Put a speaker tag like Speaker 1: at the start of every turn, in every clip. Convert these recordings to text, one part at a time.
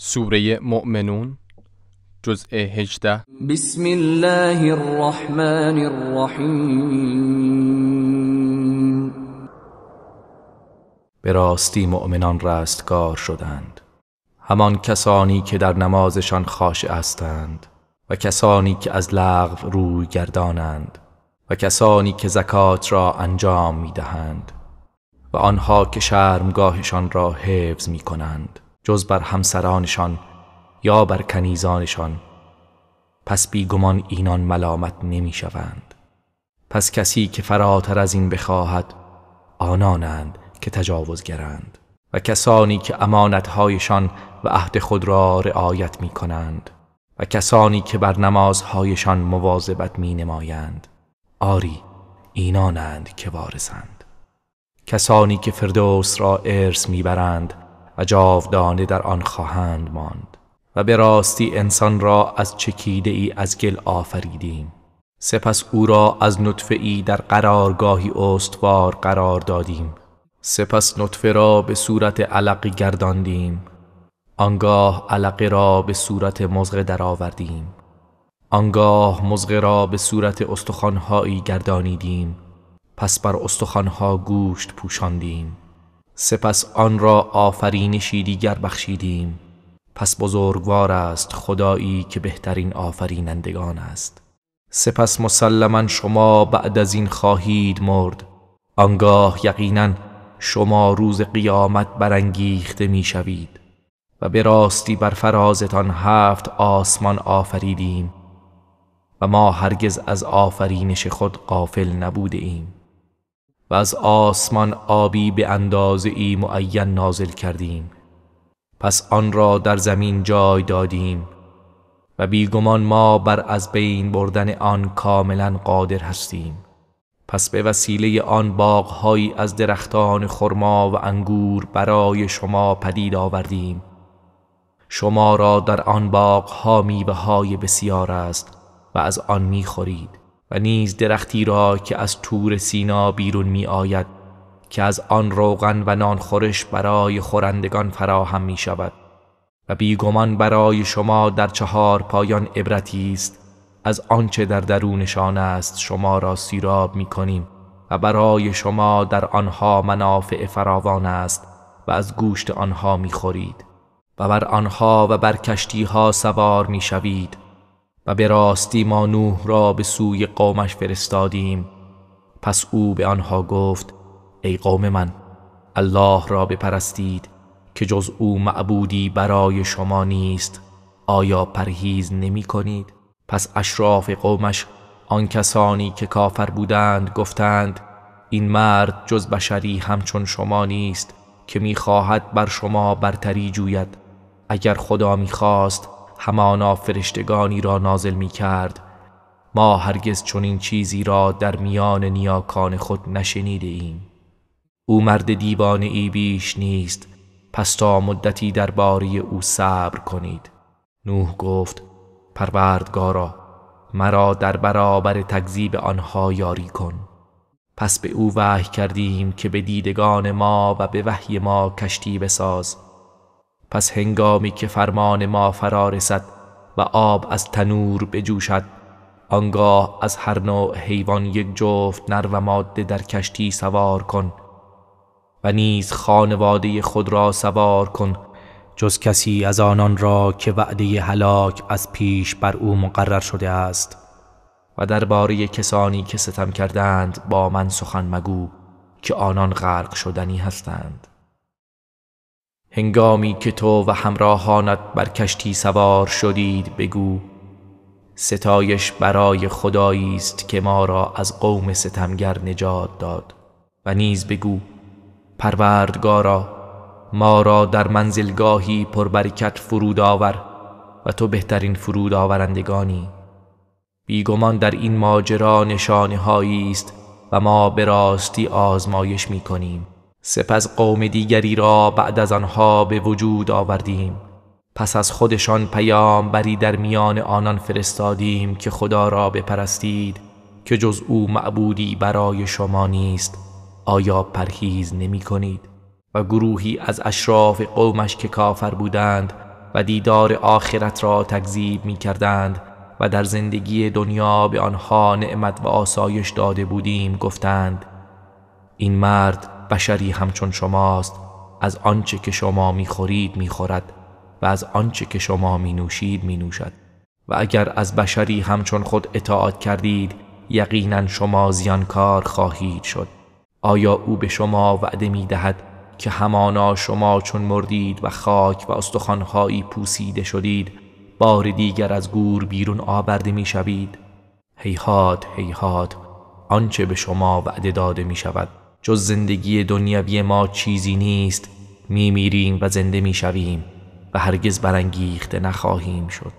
Speaker 1: سوره مؤمنون جزء 18 بسم الله الرحمن الرحیم به راستی مؤمنان رستگار شدند همان کسانی که در نمازشان خاشع هستند و کسانی که از لغو روی گردانند و کسانی که زکات را انجام می دهند و آنها که شرمگاهشان را حفظ می کنند جز بر همسرانشان یا بر کنیزانشان پس بیگمان اینان ملامت نمی پس کسی که فراتر از این بخواهد آنانند که تجاوزگرند و کسانی که امانتهایشان و عهد خود را رعایت می کنند و کسانی که بر نمازهایشان مواظبت می نمایند آری اینانند که وارثند کسانی که فردوس را ارث میبرند و جاودانه در آن خواهند ماند و به راستی انسان را از چکیده ای از گل آفریدیم سپس او را از نطفه ای در قرارگاهی استوار قرار دادیم سپس نطفه را به صورت علقه گرداندیم آنگاه علقه را به صورت مزغ درآوردیم آنگاه مزغ را به صورت استخانهایی گردانیدیم پس بر استخوانها گوشت پوشاندیم سپس آن را آفرینشی دیگر بخشیدیم پس بزرگوار است خدایی که بهترین آفرینندگان است سپس مسلما شما بعد از این خواهید مرد آنگاه یقینا شما روز قیامت برانگیخته میشوید و به راستی بر فرازتان هفت آسمان آفریدیم و ما هرگز از آفرینش خود قافل نبوده ایم و از آسمان آبی به اندازه ای معین نازل کردیم پس آن را در زمین جای دادیم و بیگمان ما بر از بین بردن آن کاملا قادر هستیم پس به وسیله آن باغهایی از درختان خرما و انگور برای شما پدید آوردیم شما را در آن باغها های بسیار است و از آن میخورید و نیز درختی را که از تور سینا بیرون می آید که از آن روغن و نانخورش برای خورندگان فراهم می شود و بیگمان برای شما در چهار پایان عبرتی است از آنچه در درونشان است شما را سیراب می کنیم و برای شما در آنها منافع فراوان است و از گوشت آنها می خورید و بر آنها و بر کشتیها سوار می شوید و به راستی ما نوح را به سوی قومش فرستادیم پس او به آنها گفت ای قوم من الله را بپرستید که جز او معبودی برای شما نیست آیا پرهیز نمی کنید؟ پس اشراف قومش آن کسانی که کافر بودند گفتند این مرد جز بشری همچون شما نیست که میخواهد بر شما برتری جوید اگر خدا میخواست همانا فرشتگانی را نازل می کرد ما هرگز چنین چیزی را در میان نیاکان خود نشنیده ایم او مرد دیوانه ای بیش نیست پس تا مدتی باری او صبر کنید نوح گفت پروردگارا مرا در برابر تکذیب آنها یاری کن پس به او وحی کردیم که به دیدگان ما و به وحی ما کشتی بساز پس هنگامی که فرمان ما فرا رسد و آب از تنور بجوشد آنگاه از هر نوع حیوان یک جفت نر و ماده در کشتی سوار کن و نیز خانواده خود را سوار کن جز کسی از آنان را که وعده هلاک از پیش بر او مقرر شده است و درباره کسانی که ستم کردند با من سخن مگو که آنان غرق شدنی هستند هنگامی که تو و همراهانت بر کشتی سوار شدید بگو ستایش برای خدایی است که ما را از قوم ستمگر نجات داد و نیز بگو پروردگارا ما را در منزلگاهی پربرکت فرود آور و تو بهترین فرود آورندگانی بیگمان در این ماجرا نشانه است و ما به راستی آزمایش می کنیم سپس قوم دیگری را بعد از آنها به وجود آوردیم پس از خودشان پیام بری در میان آنان فرستادیم که خدا را بپرستید که جز او معبودی برای شما نیست آیا پرهیز نمی کنید؟ و گروهی از اشراف قومش که کافر بودند و دیدار آخرت را تکذیب می کردند و در زندگی دنیا به آنها نعمت و آسایش داده بودیم گفتند این مرد بشری همچون شماست از آنچه که شما میخورید میخورد و از آنچه که شما می نوشید می نوشد و اگر از بشری همچون خود اطاعت کردید یقینا شما زیانکار خواهید شد آیا او به شما وعده می دهد که همانا شما چون مردید و خاک و استخوانهایی پوسیده شدید بار دیگر از گور بیرون آورده می شوید هیهات هیهات آنچه به شما وعده داده می شود جز زندگی دنیوی ما چیزی نیست میریم و زنده شویم و هرگز برانگیخته نخواهیم شد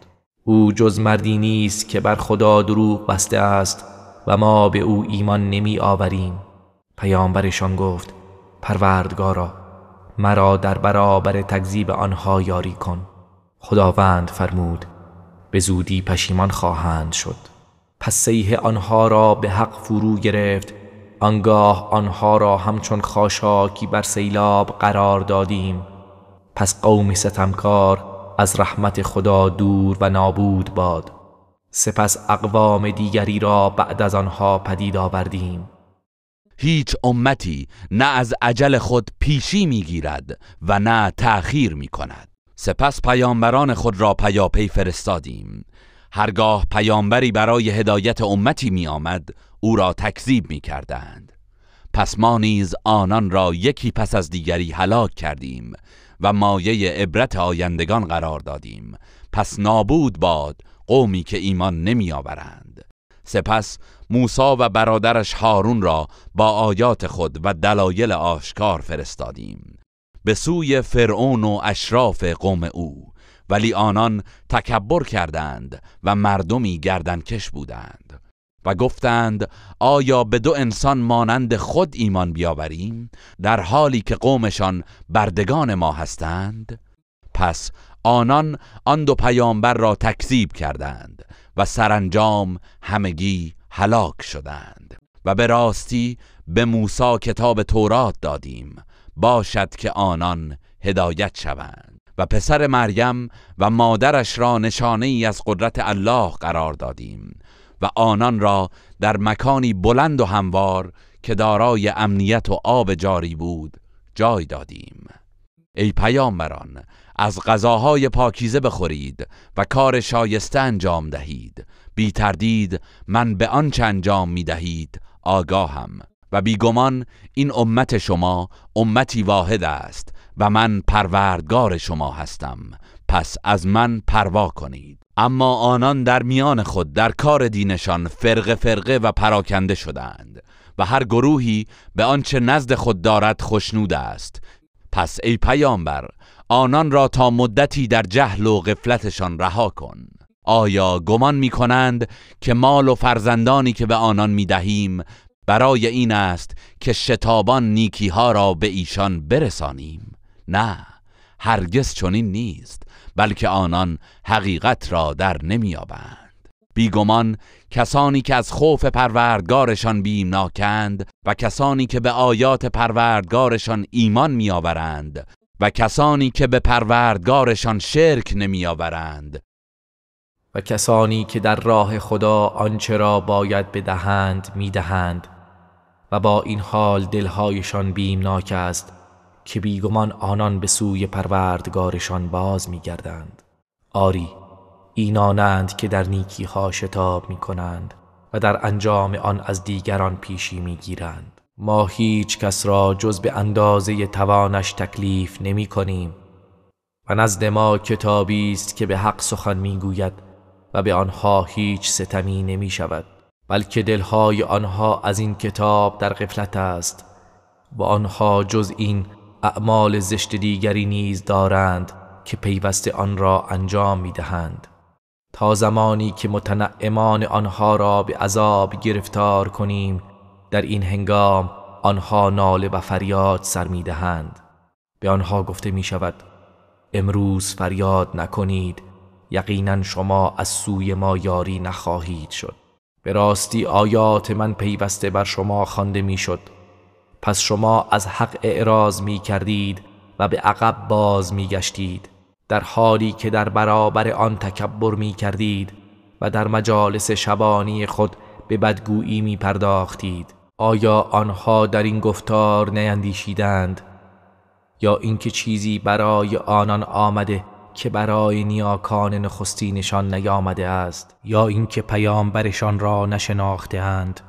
Speaker 1: او جز مردی نیست که بر خدا دروغ بسته است و ما به او ایمان نمی آوریم پیامبرشان گفت پروردگارا مرا در برابر تکذیب آنها یاری کن خداوند فرمود به زودی پشیمان خواهند شد پس سیه آنها را به حق فرو گرفت آنگاه آنها را همچون خاشاکی بر سیلاب قرار دادیم پس قوم ستمکار از رحمت خدا دور و نابود باد سپس اقوام دیگری
Speaker 2: را بعد از آنها پدید آوردیم هیچ امتی نه از عجل خود پیشی میگیرد و نه تأخیر می کند سپس پیامبران خود را پیاپی فرستادیم هرگاه پیامبری برای هدایت امتی می آمد او را تکذیب می کردند پس ما نیز آنان را یکی پس از دیگری هلاک کردیم و مایه عبرت آیندگان قرار دادیم پس نابود باد قومی که ایمان نمی آورند. سپس موسا و برادرش هارون را با آیات خود و دلایل آشکار فرستادیم به سوی فرعون و اشراف قوم او ولی آنان تکبر کردند و مردمی گردنکش بودند و گفتند آیا به دو انسان مانند خود ایمان بیاوریم در حالی که قومشان بردگان ما هستند پس آنان آن دو پیامبر را تکذیب کردند و سرانجام همگی هلاک شدند و به راستی به موسی کتاب تورات دادیم باشد که آنان هدایت شوند و پسر مریم و مادرش را نشانه ای از قدرت الله قرار دادیم و آنان را در مکانی بلند و هموار که دارای امنیت و آب جاری بود جای دادیم ای پیامبران از غذاهای پاکیزه بخورید و کار شایسته انجام دهید بی تردید من به آنچه انجام می دهید آگاهم و بیگمان این امت شما امتی واحد است و من پروردگار شما هستم پس از من پروا کنید اما آنان در میان خود در کار دینشان فرق فرقه و پراکنده شدند و هر گروهی به آنچه نزد خود دارد خشنود است پس ای پیامبر آنان را تا مدتی در جهل و غفلتشان رها کن آیا گمان می کنند که مال و فرزندانی که به آنان می دهیم برای این است که شتابان نیکی ها را به ایشان برسانیم؟ نه هرگز چنین نیست بلکه آنان حقیقت را در نمییابند بیگمان کسانی که از خوف پروردگارشان بیمناکند و کسانی که به آیات پروردگارشان ایمان میآورند و کسانی که به پروردگارشان شرک نمیآورند و کسانی که در راه خدا آنچه را
Speaker 1: باید بدهند میدهند و با این حال دلهایشان بیمناک است که بیگمان آنان به سوی پروردگارشان باز میگردند آری اینانند که در نیکی ها شتاب می و در انجام آن از دیگران پیشی می ما هیچ کس را جز به اندازه توانش تکلیف نمی کنیم و نزد ما کتابی است که به حق سخن می و به آنها هیچ ستمی نمی شود بلکه دلهای آنها از این کتاب در قفلت است و آنها جز این اعمال زشت دیگری نیز دارند که پیوسته آن را انجام می دهند تا زمانی که متنعمان آنها را به عذاب گرفتار کنیم در این هنگام آنها ناله و فریاد سر می دهند به آنها گفته می شود امروز فریاد نکنید یقینا شما از سوی ما یاری نخواهید شد به راستی آیات من پیوسته بر شما خوانده میشد پس شما از حق اعراض می کردید و به عقب باز می گشتید در حالی که در برابر آن تکبر می کردید و در مجالس شبانی خود به بدگویی می پرداختید آیا آنها در این گفتار نیندیشیدند یا اینکه چیزی برای آنان آمده که برای نیاکان نخستینشان نیامده است یا اینکه پیامبرشان را نشناختهاند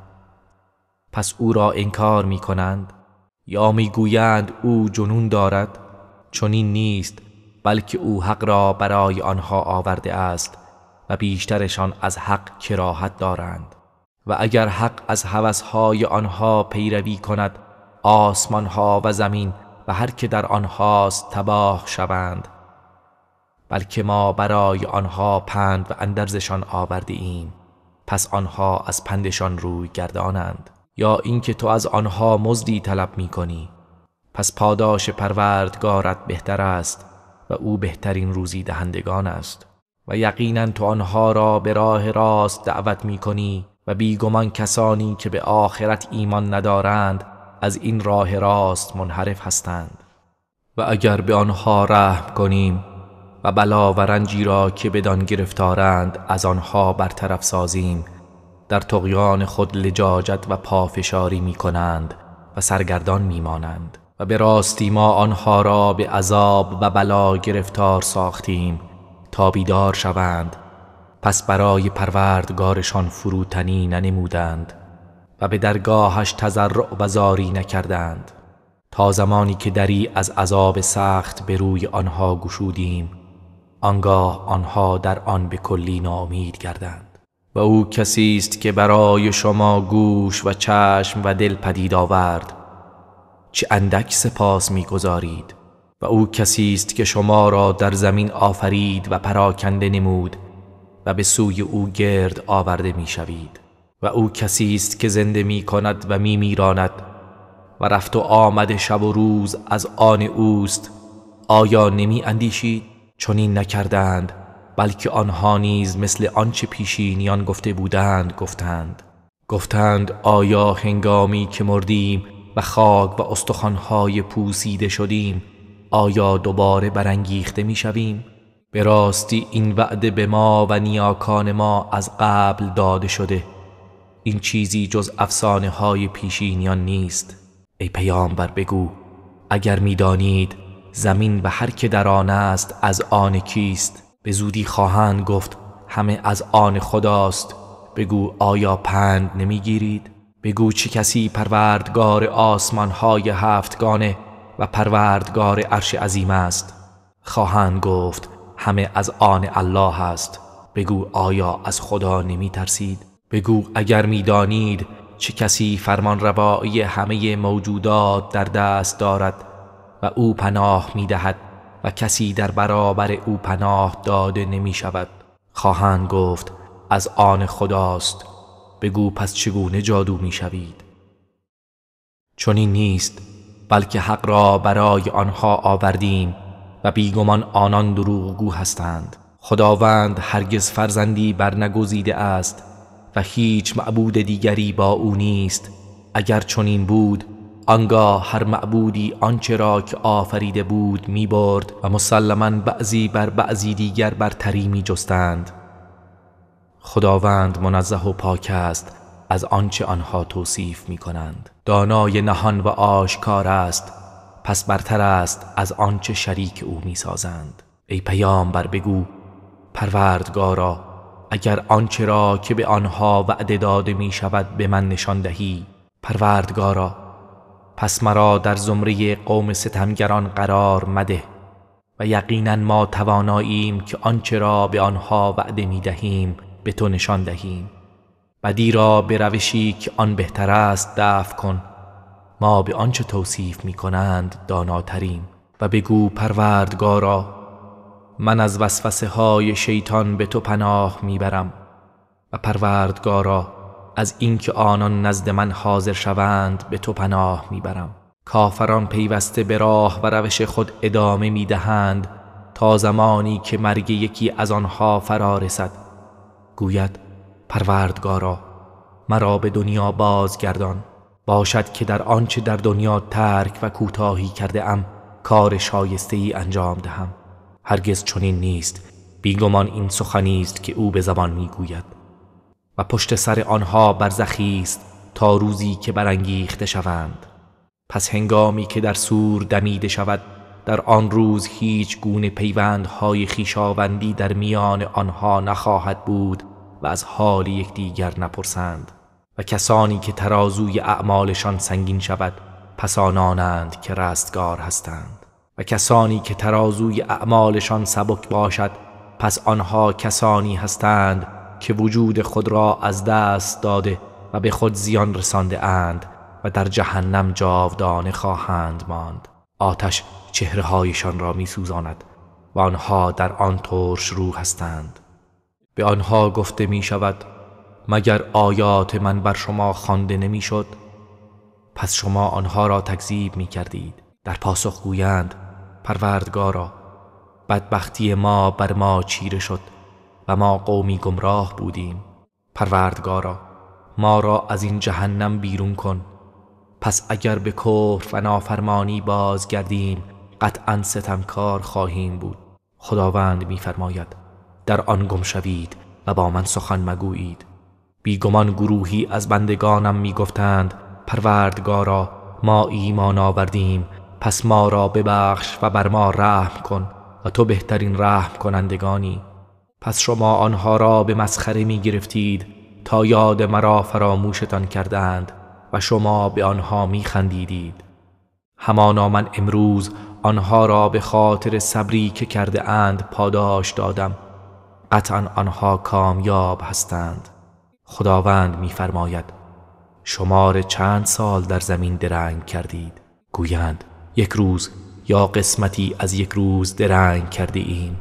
Speaker 1: پس او را انکار می کنند یا می گویند او جنون دارد چنین نیست بلکه او حق را برای آنها آورده است و بیشترشان از حق کراهت دارند و اگر حق از هوسهای آنها پیروی کند آسمانها و زمین و هر که در آنهاست تباه شوند بلکه ما برای آنها پند و اندرزشان آورده ایم پس آنها از پندشان روی گردانند یا اینکه تو از آنها مزدی طلب می کنی پس پاداش پروردگارت بهتر است و او بهترین روزی دهندگان است و یقینا تو آنها را به راه راست دعوت می کنی و بیگمان کسانی که به آخرت ایمان ندارند از این راه راست منحرف هستند و اگر به آنها رحم کنیم و بلا و رنجی را که بدان گرفتارند از آنها برطرف سازیم در تقیان خود لجاجت و پافشاری می کنند و سرگردان می مانند و به راستی ما آنها را به عذاب و بلا گرفتار ساختیم تا بیدار شوند پس برای پروردگارشان فروتنی ننمودند و به درگاهش تزرع و زاری نکردند تا زمانی که دری از عذاب سخت به روی آنها گشودیم آنگاه آنها در آن به کلی ناامید گردند و او کسی است که برای شما گوش و چشم و دل پدید آورد چه اندک سپاس میگذارید و او کسی است که شما را در زمین آفرید و پراکنده نمود و به سوی او گرد آورده میشوید و او کسی است که زنده می کند و می میراند و رفت و آمد شب و روز از آن اوست آیا نمی اندیشید چون این نکردند بلکه آنها نیز مثل آنچه پیشینیان گفته بودند گفتند گفتند آیا هنگامی که مردیم و خاک و استخوانهای پوسیده شدیم آیا دوباره برانگیخته میشویم به راستی این وعده به ما و نیاکان ما از قبل داده شده این چیزی جز افسانه های پیشینیان نیست ای پیامبر بگو اگر میدانید زمین و هر که در آن است از آن کیست به زودی خواهند گفت همه از آن خداست بگو آیا پند نمیگیرید بگو چه کسی پروردگار های هفتگانه و پروردگار عرش عظیم است خواهند گفت همه از آن الله است بگو آیا از خدا نمی ترسید بگو اگر میدانید چه کسی فرمان روایی همه موجودات در دست دارد و او پناه می دهد و کسی در برابر او پناه داده نمی شود خواهند گفت از آن خداست بگو پس چگونه جادو می شوید چون این نیست بلکه حق را برای آنها آوردیم و بیگمان آنان دروغگو هستند خداوند هرگز فرزندی برنگزیده است و هیچ معبود دیگری با او نیست اگر چنین بود آنگاه هر معبودی آنچه را که آفریده بود می برد و مسلما بعضی بر بعضی دیگر برتری می جستند خداوند منزه و پاک است از آنچه آنها توصیف می کنند دانای نهان و آشکار است پس برتر است از آنچه شریک او می سازند ای پیامبر بگو پروردگارا اگر آنچه را که به آنها وعده داده می شود به من نشان دهی پروردگارا پس مرا در زمره قوم ستمگران قرار مده و یقینا ما تواناییم که آنچه را به آنها وعده می دهیم به تو نشان دهیم بدی را به روشی که آن بهتر است دفع کن ما به آنچه توصیف می کنند داناتریم و بگو پروردگارا من از وسوسه های شیطان به تو پناه میبرم و پروردگارا از اینکه آنان نزد من حاضر شوند به تو پناه میبرم کافران پیوسته به راه و روش خود ادامه میدهند تا زمانی که مرگ یکی از آنها فرا رسد گوید پروردگارا مرا به دنیا بازگردان باشد که در آنچه در دنیا ترک و کوتاهی کرده ام کار شایسته ای انجام دهم هرگز چنین نیست بیگمان این سخنی است که او به زبان میگوید و پشت سر آنها برزخی است تا روزی که برانگیخته شوند پس هنگامی که در سور دمیده شود در آن روز هیچ گونه پیوندهای خیشاوندی در میان آنها نخواهد بود و از حال یکدیگر نپرسند و کسانی که ترازوی اعمالشان سنگین شود پس آنانند که رستگار هستند و کسانی که ترازوی اعمالشان سبک باشد پس آنها کسانی هستند که وجود خود را از دست داده و به خود زیان رسانده اند و در جهنم جاودانه خواهند ماند آتش چهره هایشان را می سوزاند و آنها در آن ترش رو هستند به آنها گفته می شود مگر آیات من بر شما خوانده نمی شد پس شما آنها را تکذیب می کردید در پاسخ گویند پروردگارا بدبختی ما بر ما چیره شد و ما قومی گمراه بودیم پروردگارا ما را از این جهنم بیرون کن پس اگر به کفر و نافرمانی بازگردیم قطعا ستمکار خواهیم بود خداوند میفرماید در آن گم شوید و با من سخن مگویید بیگمان گروهی از بندگانم میگفتند پروردگارا ما ایمان آوردیم پس ما را ببخش و بر ما رحم کن و تو بهترین رحم کنندگانی پس شما آنها را به مسخره می گرفتید تا یاد مرا فراموشتان کردند و شما به آنها می خندیدید همانا من امروز آنها را به خاطر صبری که کرده اند پاداش دادم قطعا آنها کامیاب هستند خداوند میفرماید شمار چند سال در زمین درنگ کردید گویند یک روز یا قسمتی از یک روز درنگ کرده این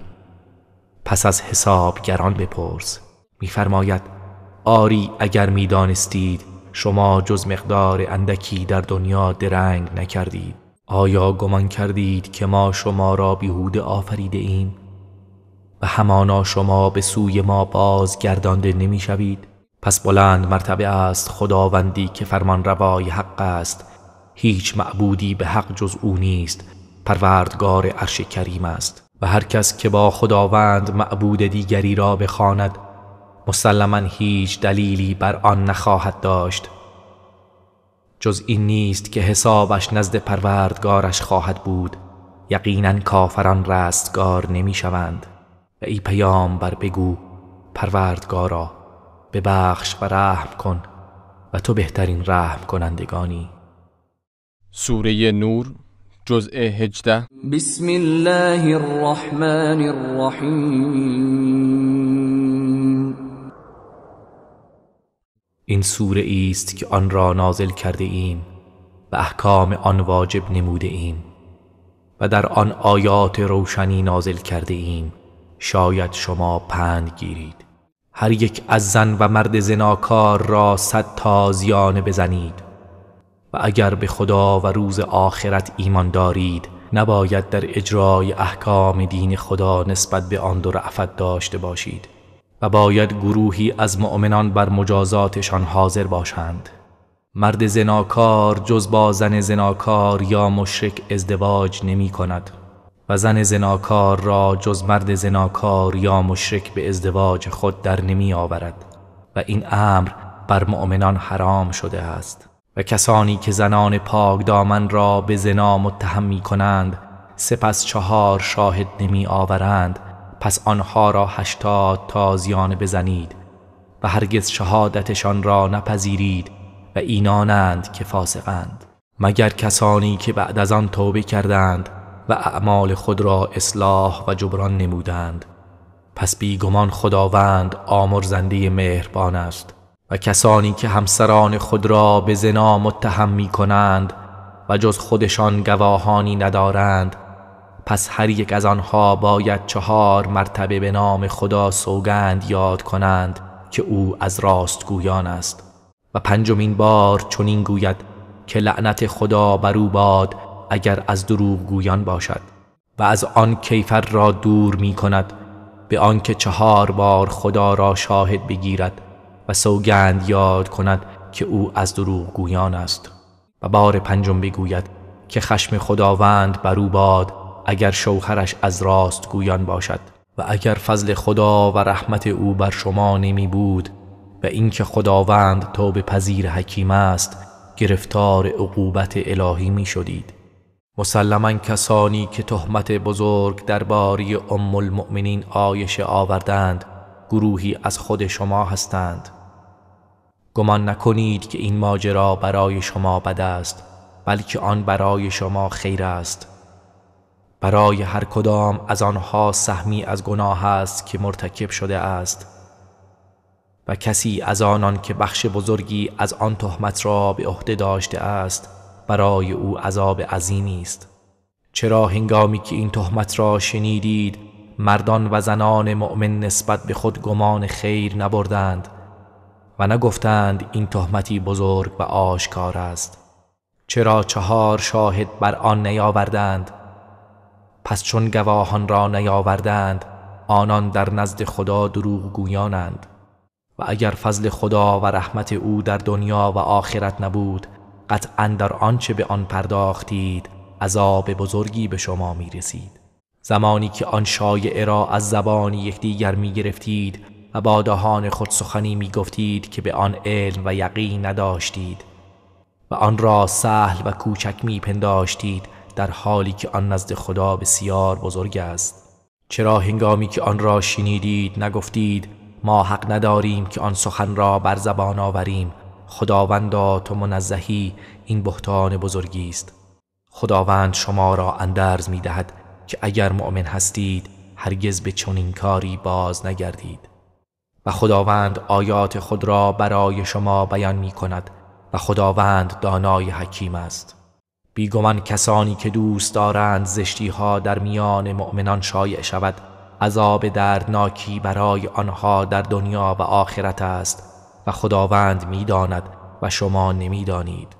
Speaker 1: پس از حسابگران بپرس میفرماید آری اگر میدانستید شما جز مقدار اندکی در دنیا درنگ نکردید آیا گمان کردید که ما شما را بیهوده آفریده ایم و همانا شما به سوی ما بازگردانده نمیشوید پس بلند مرتبه است خداوندی که فرمان روای حق است هیچ معبودی به حق جز او نیست پروردگار عرش کریم است و هر کس که با خداوند معبود دیگری را بخواند مسلما هیچ دلیلی بر آن نخواهد داشت جز این نیست که حسابش نزد پروردگارش خواهد بود یقینا کافران رستگار نمیشوند و ای بر بگو پروردگارا ببخش و رحم کن و تو بهترین رحم کنندگانی سوره نور جزء 18 بسم الله الرحمن الرحیم این سوره است که آن را نازل کرده ایم و احکام آن واجب نموده ایم و در آن آیات روشنی نازل کرده ایم شاید شما پند گیرید هر یک از زن و مرد زناکار را صد تازیانه بزنید و اگر به خدا و روز آخرت ایمان دارید نباید در اجرای احکام دین خدا نسبت به آن دو رعفت داشته باشید و باید گروهی از مؤمنان بر مجازاتشان حاضر باشند مرد زناکار جز با زن زناکار یا مشرک ازدواج نمی کند و زن زناکار را جز مرد زناکار یا مشرک به ازدواج خود در نمی آورد و این امر بر مؤمنان حرام شده است و کسانی که زنان پاک دامن را به زنا متهم می کنند سپس چهار شاهد نمی آورند پس آنها را هشتاد تازیان بزنید و هرگز شهادتشان را نپذیرید و اینانند که فاسقند مگر کسانی که بعد از آن توبه کردند و اعمال خود را اصلاح و جبران نمودند پس بیگمان خداوند آمرزنده مهربان است و کسانی که همسران خود را به زنا متهم می کنند و جز خودشان گواهانی ندارند پس هر یک از آنها باید چهار مرتبه به نام خدا سوگند یاد کنند که او از راست گویان است و پنجمین بار چنین گوید که لعنت خدا بر او باد اگر از دروغ گویان باشد و از آن کیفر را دور می کند به آنکه چهار بار خدا را شاهد بگیرد و سوگند یاد کند که او از دروغ گویان است و بار پنجم بگوید که خشم خداوند بر او باد اگر شوهرش از راست گویان باشد و اگر فضل خدا و رحمت او بر شما نمی بود و اینکه خداوند توب پذیر حکیم است گرفتار عقوبت الهی می شدید مسلما کسانی که تهمت بزرگ در باری ام المؤمنین آیش آوردند گروهی از خود شما هستند گمان نکنید که این ماجرا برای شما بد است بلکه آن برای شما خیر است برای هر کدام از آنها سهمی از گناه است که مرتکب شده است و کسی از آنان که بخش بزرگی از آن تهمت را به عهده داشته است برای او عذاب عظیمی است چرا هنگامی که این تهمت را شنیدید مردان و زنان مؤمن نسبت به خود گمان خیر نبردند و نگفتند این تهمتی بزرگ و آشکار است چرا چهار شاهد بر آن نیاوردند پس چون گواهان را نیاوردند آنان در نزد خدا دروغ گویانند و اگر فضل خدا و رحمت او در دنیا و آخرت نبود قطعا در آنچه به آن پرداختید عذاب بزرگی به شما می رسید زمانی که آن شایعه را از زبان یکدیگر می گرفتید و با دهان خود سخنی می گفتید که به آن علم و یقین نداشتید و آن را سهل و کوچک می پنداشتید در حالی که آن نزد خدا بسیار بزرگ است چرا هنگامی که آن را شنیدید نگفتید ما حق نداریم که آن سخن را بر زبان آوریم خداوندا تو منزهی این بهتان بزرگی است خداوند شما را اندرز می دهد که اگر مؤمن هستید هرگز به چنین کاری باز نگردید و خداوند آیات خود را برای شما بیان می کند و خداوند دانای حکیم است بیگمان کسانی که دوست دارند زشتی ها در میان مؤمنان شایع شود عذاب دردناکی برای آنها در دنیا و آخرت است و خداوند میداند و شما نمیدانید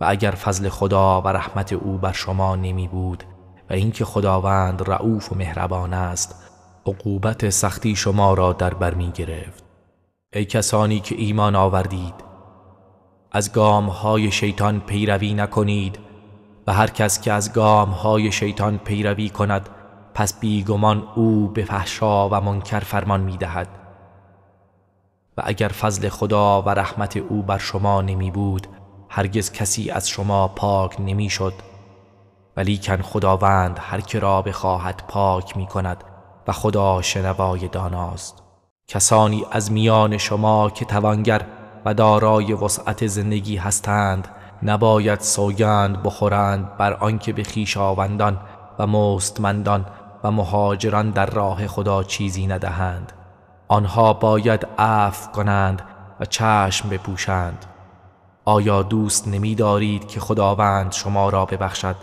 Speaker 1: و اگر فضل خدا و رحمت او بر شما نمی بود و اینکه خداوند رعوف و مهربان است عقوبت سختی شما را در بر می گرفت ای کسانی که ایمان آوردید از گام های شیطان پیروی نکنید و هر کس که از گام های شیطان پیروی کند پس بیگمان او به فحشا و منکر فرمان می دهد و اگر فضل خدا و رحمت او بر شما نمی بود هرگز کسی از شما پاک نمی شد ولیکن خداوند هر که را بخواهد پاک می کند و خدا شنوای داناست کسانی از میان شما که توانگر و دارای وسعت زندگی هستند نباید سوگند بخورند بر آنکه به خویشاوندان و مستمندان و مهاجران در راه خدا چیزی ندهند آنها باید عف کنند و چشم بپوشند آیا دوست نمی دارید که خداوند شما را ببخشد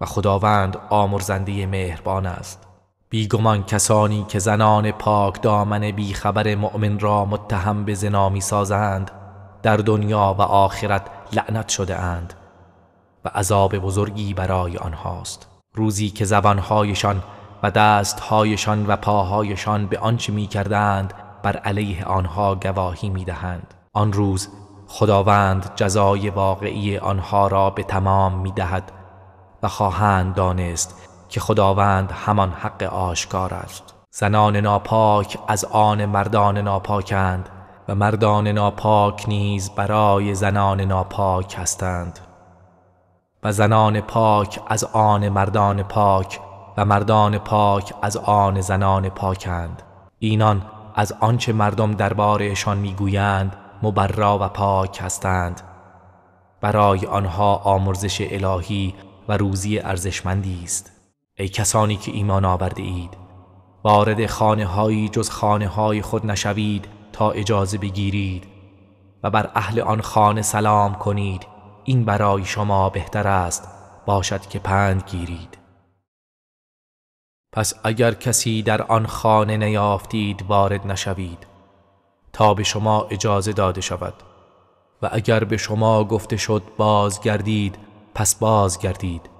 Speaker 1: و خداوند آمرزنده مهربان است بیگمان کسانی که زنان پاک دامن بیخبر مؤمن را متهم به زنا می سازند در دنیا و آخرت لعنت شده اند و عذاب بزرگی برای آنهاست روزی که زبانهایشان و دستهایشان و پاهایشان به آنچه می بر علیه آنها گواهی می دهند. آن روز خداوند جزای واقعی آنها را به تمام میدهد و خواهند دانست که خداوند همان حق آشکار است زنان ناپاک از آن مردان ناپاکند و مردان ناپاک نیز برای زنان ناپاک هستند و زنان پاک از آن مردان پاک و مردان پاک از آن زنان پاکند اینان از آنچه مردم دربارهشان میگویند مبرا و پاک هستند برای آنها آمرزش الهی و روزی ارزشمندی است ای کسانی که ایمان آورده اید وارد خانه هایی جز خانه های خود نشوید تا اجازه بگیرید و بر اهل آن خانه سلام کنید این برای شما بهتر است باشد که پند گیرید پس اگر کسی در آن خانه نیافتید وارد نشوید تا به شما اجازه داده شود و اگر به شما گفته شد بازگردید پس بازگردید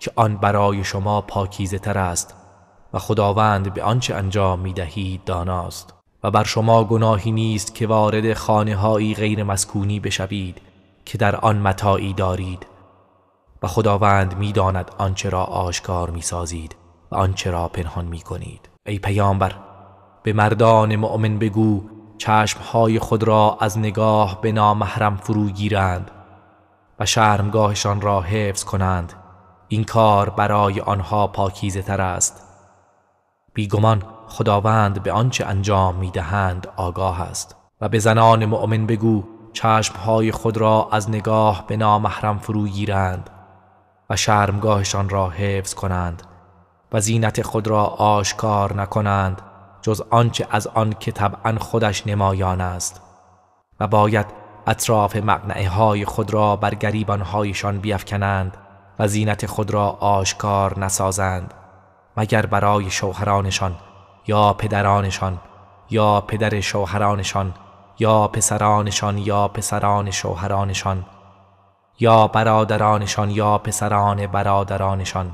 Speaker 1: که آن برای شما پاکیزه تر است و خداوند به آنچه انجام می دهید داناست و بر شما گناهی نیست که وارد خانه هایی غیر مسکونی بشوید که در آن متاعی دارید و خداوند میداند آنچه را آشکار سازید و آنچه را پنهان می کنید ای پیامبر به مردان مؤمن بگو چشمهای خود را از نگاه به نامحرم فرو گیرند و شرمگاهشان را حفظ کنند این کار برای آنها پاکیزه تر است بیگمان خداوند به آنچه انجام میدهند آگاه است و به زنان مؤمن بگو چشمهای خود را از نگاه به نامحرم فرو گیرند و شرمگاهشان را حفظ کنند و زینت خود را آشکار نکنند جز آنچه از آن که طبعا خودش نمایان است و باید اطراف مقنعه های خود را بر گریبان هایشان بیفکنند و زینت خود را آشکار نسازند مگر برای شوهرانشان یا پدرانشان یا پدر شوهرانشان یا پسرانشان یا پسران شوهرانشان یا برادرانشان یا پسران برادرانشان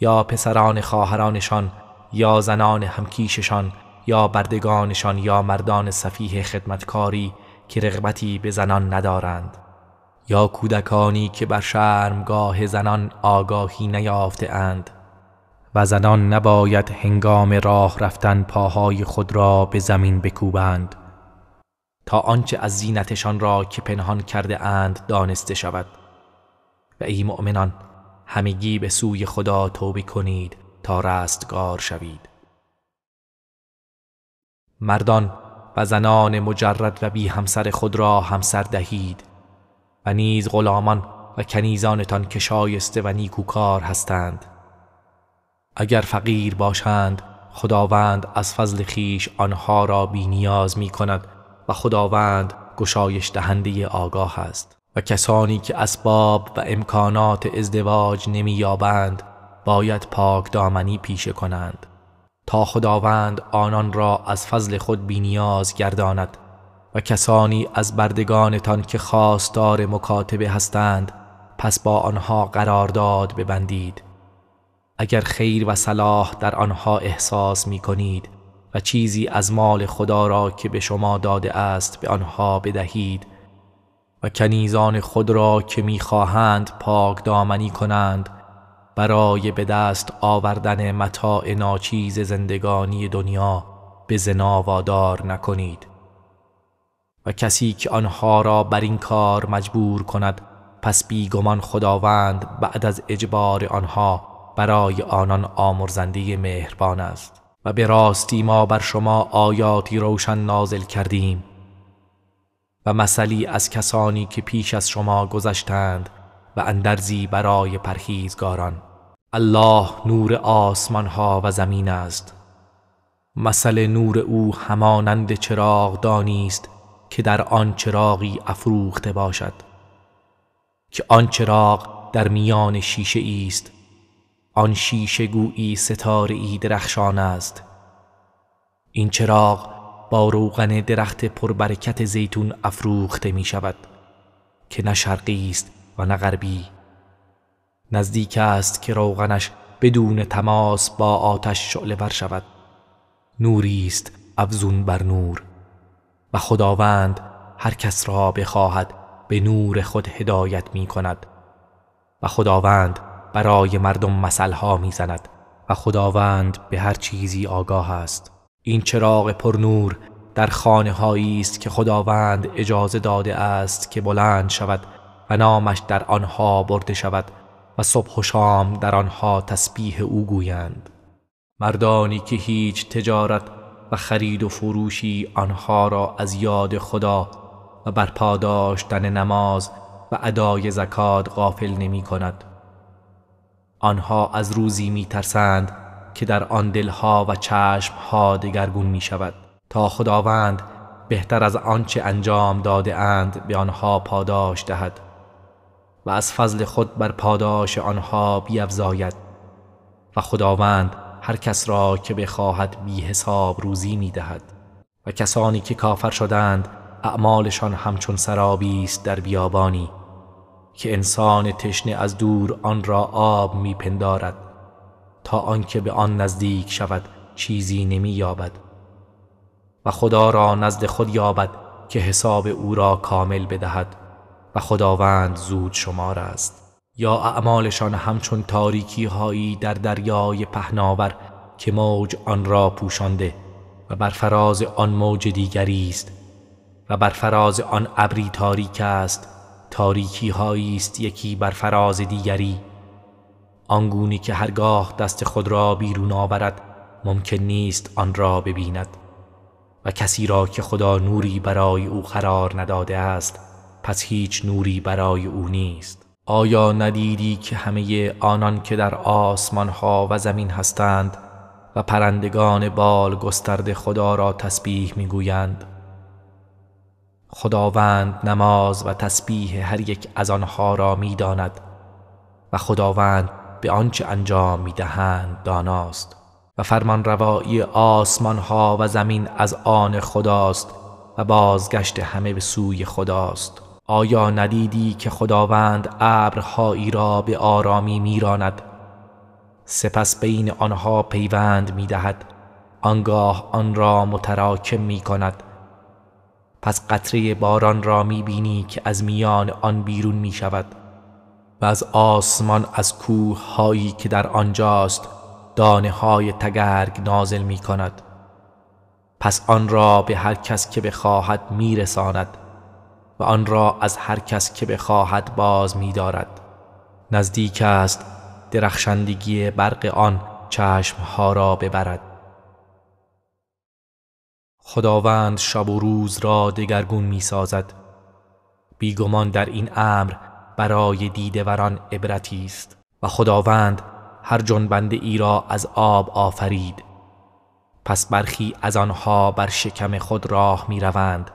Speaker 1: یا پسران خواهرانشان یا زنان همکیششان یا بردگانشان یا مردان صفیح خدمتکاری که رغبتی به زنان ندارند یا کودکانی که بر شرمگاه زنان آگاهی نیافته اند و زنان نباید هنگام راه رفتن پاهای خود را به زمین بکوبند تا آنچه از زینتشان را که پنهان کرده اند دانسته شود و ای مؤمنان همگی به سوی خدا توبه کنید تا رستگار شوید مردان و زنان مجرد و بی همسر خود را همسر دهید و نیز غلامان و کنیزانتان که شایسته و نیکوکار هستند اگر فقیر باشند خداوند از فضل خیش آنها را بینیاز می کند و خداوند گشایش دهنده آگاه است و کسانی که اسباب و امکانات ازدواج یابند باید پاک دامنی پیشه کنند تا خداوند آنان را از فضل خود بینیاز گرداند و کسانی از بردگانتان که خواستار مکاتبه هستند پس با آنها قرارداد ببندید اگر خیر و صلاح در آنها احساس می کنید و چیزی از مال خدا را که به شما داده است به آنها بدهید و کنیزان خود را که میخواهند پاک دامنی کنند برای به دست آوردن متاع ناچیز زندگانی دنیا به زنا وادار نکنید و کسی که آنها را بر این کار مجبور کند پس بیگمان خداوند بعد از اجبار آنها برای آنان آمرزنده مهربان است و به راستی ما بر شما آیاتی روشن نازل کردیم و مثلی از کسانی که پیش از شما گذشتند و اندرزی برای پرهیزگاران الله نور آسمان ها و زمین است مثل نور او همانند چراغ دانیست که در آن چراغی افروخته باشد که آن چراغ در میان شیشه است آن شیشه گویی ستاره ای درخشان است این چراغ با روغن درخت پربرکت زیتون افروخته می شود که نه شرقی است و نه غربی نزدیک است که روغنش بدون تماس با آتش شعله ور شود نوری است افزون بر نور و خداوند هر کس را بخواهد به نور خود هدایت می کند و خداوند برای مردم مثلها می زند و خداوند به هر چیزی آگاه است این چراغ پرنور در خانه هایی است که خداوند اجازه داده است که بلند شود و نامش در آنها برده شود و صبح و شام در آنها تسبیح او گویند مردانی که هیچ تجارت خرید و فروشی آنها را از یاد خدا و بر پاداشتن نماز و ادای زکات غافل نمی کند آنها از روزی می ترسند که در آن دلها و چشمها دگرگون می شود تا خداوند بهتر از آنچه انجام داده اند به آنها پاداش دهد و از فضل خود بر پاداش آنها بیفزاید و خداوند هر کس را که بخواهد بی حساب روزی می دهد و کسانی که کافر شدند اعمالشان همچون سرابی است در بیابانی که انسان تشنه از دور آن را آب میپندارد تا آنکه به آن نزدیک شود چیزی نمی یابد و خدا را نزد خود یابد که حساب او را کامل بدهد و خداوند زود شمار است یا اعمالشان همچون تاریکی هایی در دریای پهناور که موج آن را پوشانده و بر فراز آن موج دیگری است و بر فراز آن ابری تاریک است تاریکی هایی است یکی بر فراز دیگری آنگونی که هرگاه دست خود را بیرون آورد ممکن نیست آن را ببیند و کسی را که خدا نوری برای او قرار نداده است پس هیچ نوری برای او نیست آیا ندیدی که همه آنان که در آسمان ها و زمین هستند و پرندگان بال گسترده خدا را تسبیح میگویند خداوند نماز و تسبیح هر یک از آنها را میداند و خداوند به آنچه انجام میدهند داناست و فرمان روایی آسمان ها و زمین از آن خداست و بازگشت همه به سوی خداست آیا ندیدی که خداوند ابرهایی را به آرامی میراند سپس بین آنها پیوند میدهد آنگاه آن را متراکم می پس قطره باران را میبینی که از میان آن بیرون می و از آسمان از کوه هایی که در آنجاست دانه های تگرگ نازل می پس آن را به هر کس که بخواهد میرساند و آن را از هر کس که بخواهد باز می دارد. نزدیک است درخشندگی برق آن چشمها را ببرد خداوند شب و روز را دگرگون می سازد بیگمان در این امر برای دیدوران عبرتی است و خداوند هر جنبنده ای را از آب آفرید پس برخی از آنها بر شکم خود راه می روند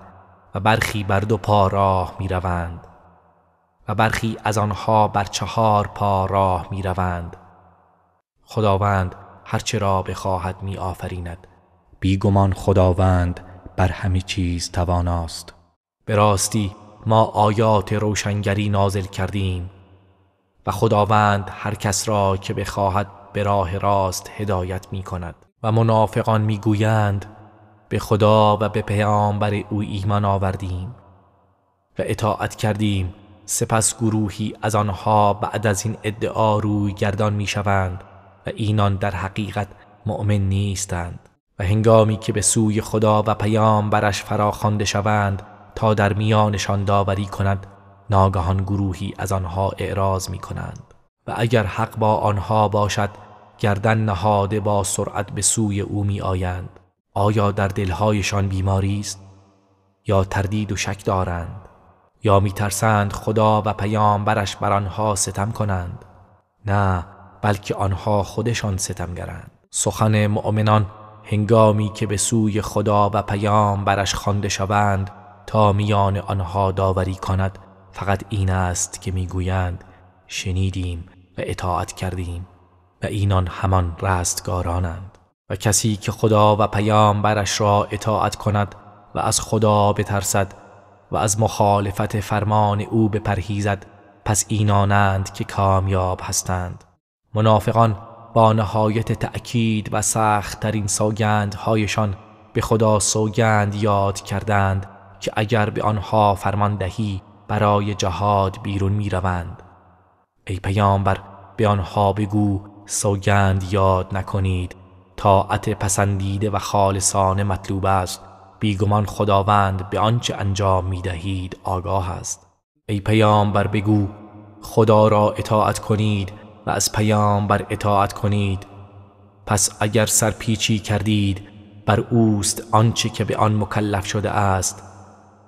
Speaker 1: و برخی بر دو پا راه می روند و برخی از آنها بر چهار پا راه می روند خداوند هرچه را بخواهد می آفریند بیگمان خداوند بر همه چیز تواناست به راستی ما آیات روشنگری نازل کردیم و خداوند هر کس را که بخواهد به راه راست هدایت می کند و منافقان می گویند به خدا و به پیامبر او ایمان آوردیم و اطاعت کردیم سپس گروهی از آنها بعد از این ادعا روی گردان می شوند و اینان در حقیقت مؤمن نیستند و هنگامی که به سوی خدا و پیام برش فراخوانده شوند تا در میانشان داوری کند ناگهان گروهی از آنها اعراض می کنند و اگر حق با آنها باشد گردن نهاده با سرعت به سوی او می آیند آیا در دلهایشان بیماری است یا تردید و شک دارند یا میترسند خدا و پیامبرش بر آنها ستم کنند نه بلکه آنها خودشان ستمگرند سخن مؤمنان هنگامی که به سوی خدا و پیامبرش خوانده شوند تا میان آنها داوری کند فقط این است که میگویند شنیدیم و اطاعت کردیم و اینان همان رستگارانند و کسی که خدا و پیامبرش را اطاعت کند و از خدا بترسد و از مخالفت فرمان او بپرهیزد پس اینانند که کامیاب هستند منافقان با نهایت تأکید و سختترین سوگندهایشان به خدا سوگند یاد کردند که اگر به آنها فرمان دهی برای جهاد بیرون می روند. ای پیامبر به آنها بگو سوگند یاد نکنید طاعت پسندیده و خالصانه مطلوب است بیگمان خداوند به آنچه انجام می دهید آگاه است ای پیامبر بگو خدا را اطاعت کنید و از بر اطاعت کنید پس اگر سرپیچی کردید بر اوست آنچه که به آن مکلف شده است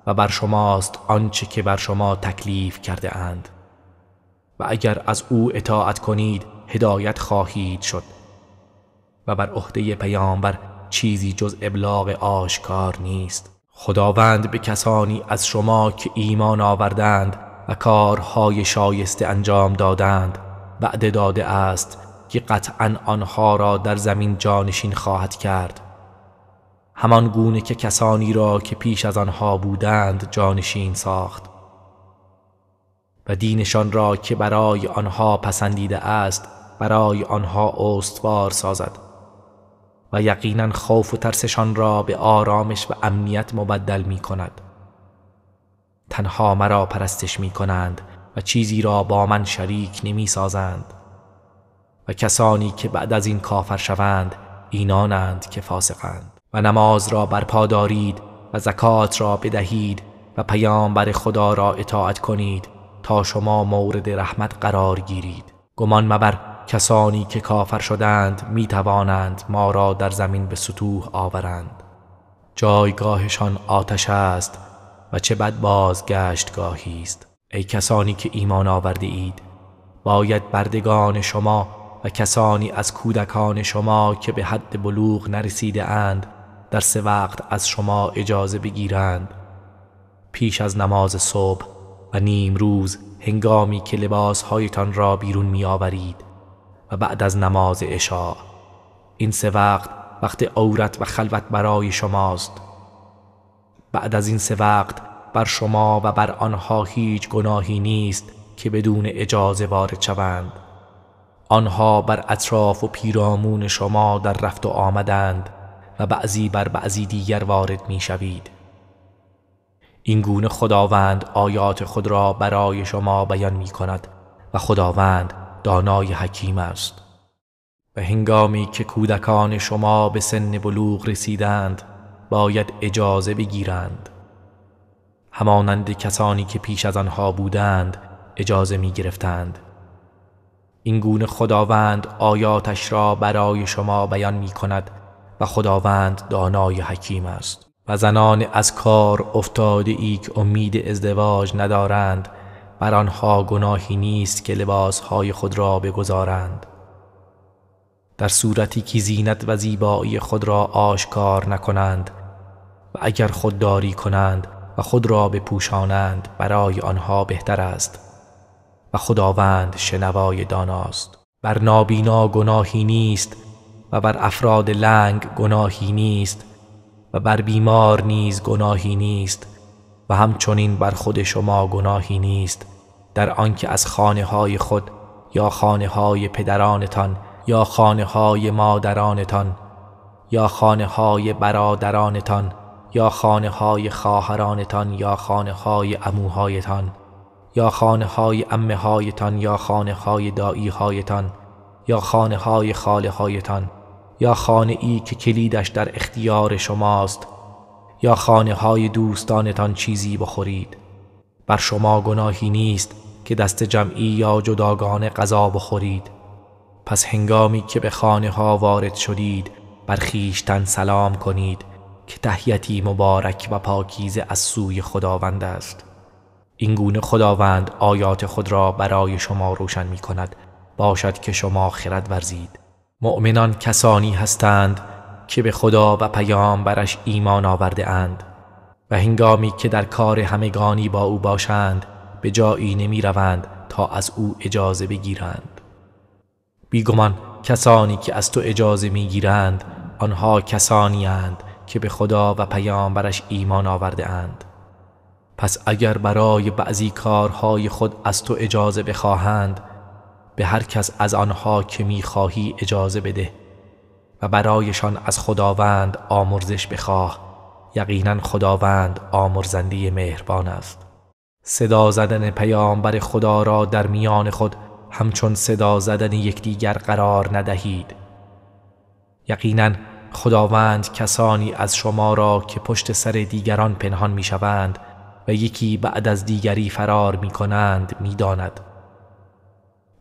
Speaker 1: و بر شماست آنچه که بر شما تکلیف کرده اند و اگر از او اطاعت کنید هدایت خواهید شد و بر عهده پیامبر چیزی جز ابلاغ آشکار نیست خداوند به کسانی از شما که ایمان آوردند و کارهای شایسته انجام دادند وعده داده است که قطعا آنها را در زمین جانشین خواهد کرد همان گونه که کسانی را که پیش از آنها بودند جانشین ساخت و دینشان را که برای آنها پسندیده است برای آنها استوار سازد و یقینا خوف و ترسشان را به آرامش و امنیت مبدل می کند تنها مرا پرستش می کنند و چیزی را با من شریک نمی سازند و کسانی که بعد از این کافر شوند اینانند که فاسقند و نماز را برپا دارید و زکات را بدهید و بر خدا را اطاعت کنید تا شما مورد رحمت قرار گیرید گمان مبر کسانی که کافر شدند می توانند ما را در زمین به سطوح آورند جایگاهشان آتش است و چه بد بازگشتگاهی است ای کسانی که ایمان آورده اید باید بردگان شما و کسانی از کودکان شما که به حد بلوغ نرسیده اند در سه وقت از شما اجازه بگیرند پیش از نماز صبح و نیم روز هنگامی که لباسهایتان را بیرون می آورید و بعد از نماز عشاء این سه وقت وقت عورت و خلوت برای شماست بعد از این سه وقت بر شما و بر آنها هیچ گناهی نیست که بدون اجازه وارد شوند آنها بر اطراف و پیرامون شما در رفت و آمدند و بعضی بر بعضی دیگر وارد می شوید. این گونه خداوند آیات خود را برای شما بیان می کند و خداوند دانای حکیم است و هنگامی که کودکان شما به سن بلوغ رسیدند باید اجازه بگیرند همانند کسانی که پیش از آنها بودند اجازه می گرفتند این گونه خداوند آیاتش را برای شما بیان می کند و خداوند دانای حکیم است و زنان از کار افتاده ای امید ازدواج ندارند بر آنها گناهی نیست که لباسهای خود را بگذارند در صورتی که زینت و زیبایی خود را آشکار نکنند و اگر خودداری کنند و خود را بپوشانند برای آنها بهتر است و خداوند شنوای داناست بر نابینا گناهی نیست و بر افراد لنگ گناهی نیست و بر بیمار نیز گناهی نیست و همچنین بر خود شما گناهی نیست در آنکه از خانه های خود یا خانه های پدرانتان یا خانه های مادرانتان یا خانه های برادرانتان یا خانه های خواهرانتان یا خانه های اموهایتان یا خانه های امه هایتان یا خانه های دایی هایتان یا خانه های خاله هایتان یا خانه ای که کلیدش در اختیار شماست یا خانه های دوستانتان چیزی بخورید بر شما گناهی نیست که دست جمعی یا جداگانه غذا بخورید پس هنگامی که به خانه ها وارد شدید بر خیشتن سلام کنید که تهیتی مبارک و پاکیزه از سوی خداوند است این خداوند آیات خود را برای شما روشن می کند باشد که شما خرد ورزید مؤمنان کسانی هستند که به خدا و پیام برش ایمان آورده اند و هنگامی که در کار همگانی با او باشند به جایی نمی روند تا از او اجازه بگیرند بیگمان کسانی که از تو اجازه می گیرند آنها کسانی هند که به خدا و پیامبرش ایمان آورده اند پس اگر برای بعضی کارهای خود از تو اجازه بخواهند به هر کس از آنها که میخواهی اجازه بده و برایشان از خداوند آمرزش بخواه یقینا خداوند آمرزندی مهربان است صدا زدن پیامبر خدا را در میان خود همچون صدا زدن یکدیگر قرار ندهید یقینا خداوند کسانی از شما را که پشت سر دیگران پنهان می شوند و یکی بعد از دیگری فرار می کنند می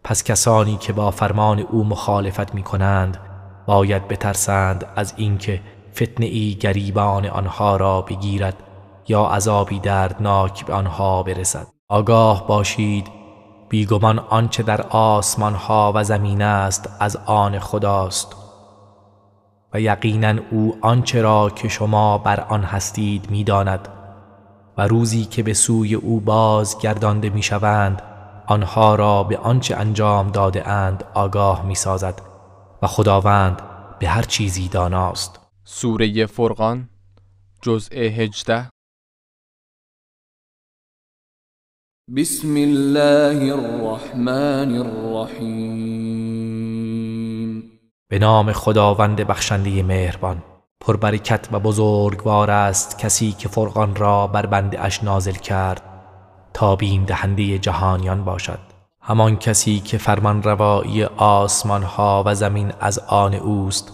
Speaker 1: پس کسانی که با فرمان او مخالفت می کنند باید بترسند از اینکه فتنه ای گریبان آنها را بگیرد یا عذابی دردناک به آنها برسد آگاه باشید بیگمان آنچه در آسمان ها و زمین است از آن خداست و یقینا او آنچه را که شما بر آن هستید میداند و روزی که به سوی او باز گردانده میشوند آنها را به آنچه انجام داده اند آگاه می سازد
Speaker 2: و خداوند به هر چیزی داناست سوره فرقان جزء 18 بسم الله الرحمن الرحیم
Speaker 1: به نام خداوند بخشنده مهربان پربرکت و بزرگوار است کسی که فرقان را بر بند اش نازل کرد تا بیم دهنده جهانیان باشد همان کسی که فرمان روایی آسمان ها و زمین از آن اوست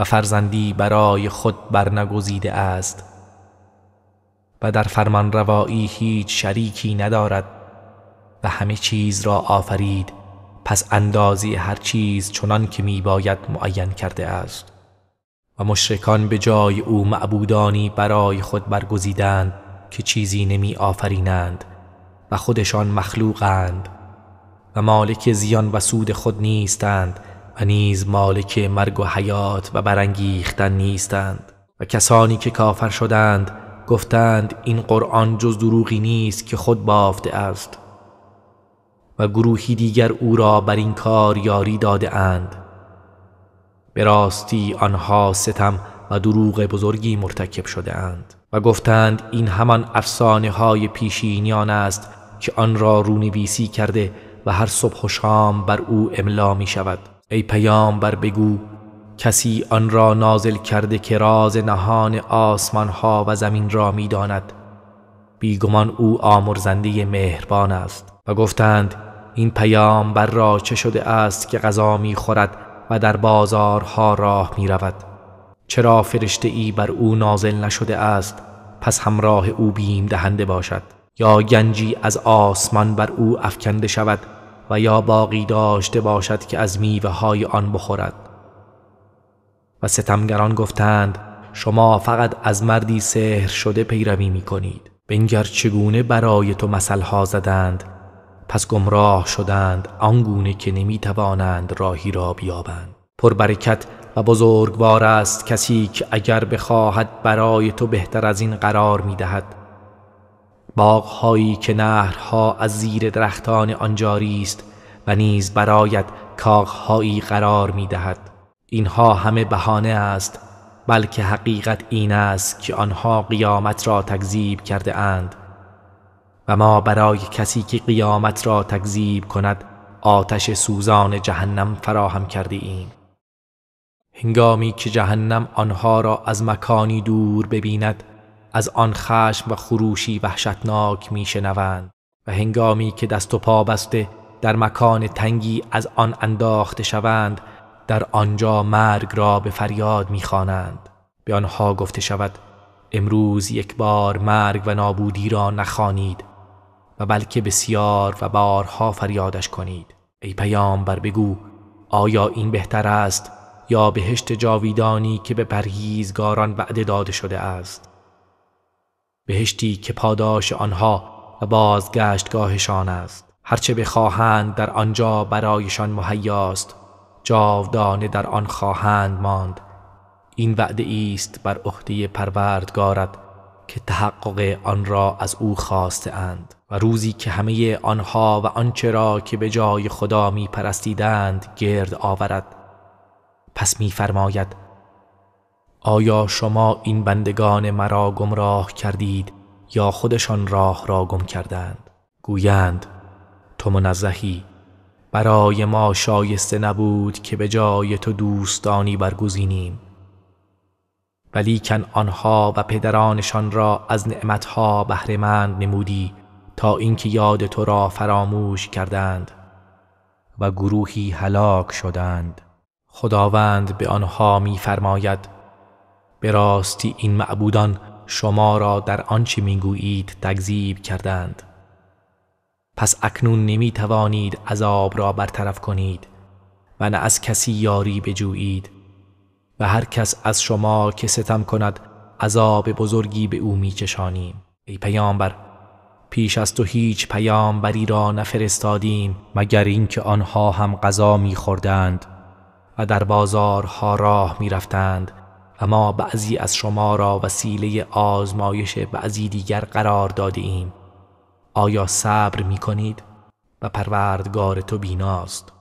Speaker 1: و فرزندی برای خود برنگزیده است و در فرمان روایی هیچ شریکی ندارد و همه چیز را آفرید پس اندازی هر چیز چنان که می باید معین کرده است و مشرکان به جای او معبودانی برای خود برگزیدند که چیزی نمی آفرینند و خودشان مخلوقند و مالک زیان و سود خود نیستند و نیز مالک مرگ و حیات و برانگیختن نیستند و کسانی که کافر شدند گفتند این قرآن جز دروغی نیست که خود بافته است و گروهی دیگر او را بر این کار یاری داده اند به راستی آنها ستم و دروغ بزرگی مرتکب شده اند و گفتند این همان افسانه های پیشینیان است که آن را رونویسی کرده و هر صبح و شام بر او املا می شود ای پیامبر بگو کسی آن را نازل کرده که راز نهان آسمان ها و زمین را میداند بیگمان او آمرزنده مهربان است و گفتند این بر را چه شده است که غذا می و در بازارها راه می رود چرا فرشته ای بر او نازل نشده است پس همراه او بیم دهنده باشد یا گنجی از آسمان بر او افکنده شود و یا باقی داشته باشد که از میوه های آن بخورد و ستمگران گفتند شما فقط از مردی سحر شده پیروی می کنید بنگر چگونه برای تو ها زدند پس گمراه شدند آنگونه که نمی توانند راهی را بیابند پربرکت و بزرگوار است کسی که اگر بخواهد برای تو بهتر از این قرار می دهد باغهایی که نهرها از زیر درختان آنجاری است و نیز برایت کاغهایی قرار می اینها همه بهانه است بلکه حقیقت این است که آنها قیامت را تکذیب کرده اند و ما برای کسی که قیامت را تکذیب کند آتش سوزان جهنم فراهم کرده ایم هنگامی که جهنم آنها را از مکانی دور ببیند از آن خشم و خروشی وحشتناک میشنوند و هنگامی که دست و پا بسته در مکان تنگی از آن انداخته شوند در آنجا مرگ را به فریاد میخوانند به آنها گفته شود امروز یک بار مرگ و نابودی را نخوانید و بلکه بسیار و بارها فریادش کنید ای بر بگو آیا این بهتر است یا بهشت جاویدانی که به پرهیزگاران وعده داده شده است بهشتی که پاداش آنها و بازگشتگاهشان است هرچه بخواهند در آنجا برایشان مهیاست جاودانه در آن خواهند ماند این وعده است بر عهده پروردگارت که تحقق آن را از او خواسته اند و روزی که همه آنها و آنچه را که به جای خدا می پرستیدند گرد آورد پس فرماید، آیا شما این بندگان مرا گمراه کردید یا خودشان راه را گم کردند گویند تو منزهی برای ما شایسته نبود که به جای تو دوستانی برگزینیم ولیکن آنها و پدرانشان را از نعمتها بهرهمند نمودی تا اینکه یاد تو را فراموش کردند و گروهی هلاک شدند خداوند به آنها میفرماید به راستی این معبودان شما را در آنچه میگویید تکذیب کردند پس اکنون نمی توانید عذاب را برطرف کنید و نه از کسی یاری بجویید و هر کس از شما که ستم کند عذاب بزرگی به او میچشانیم ای پیامبر پیش از تو هیچ پیامبری را نفرستادیم مگر اینکه آنها هم غذا میخوردند و در بازارها راه میرفتند و ما بعضی از شما را وسیله آزمایش بعضی دیگر قرار داده ایم آیا صبر می کنید و پروردگار تو بیناست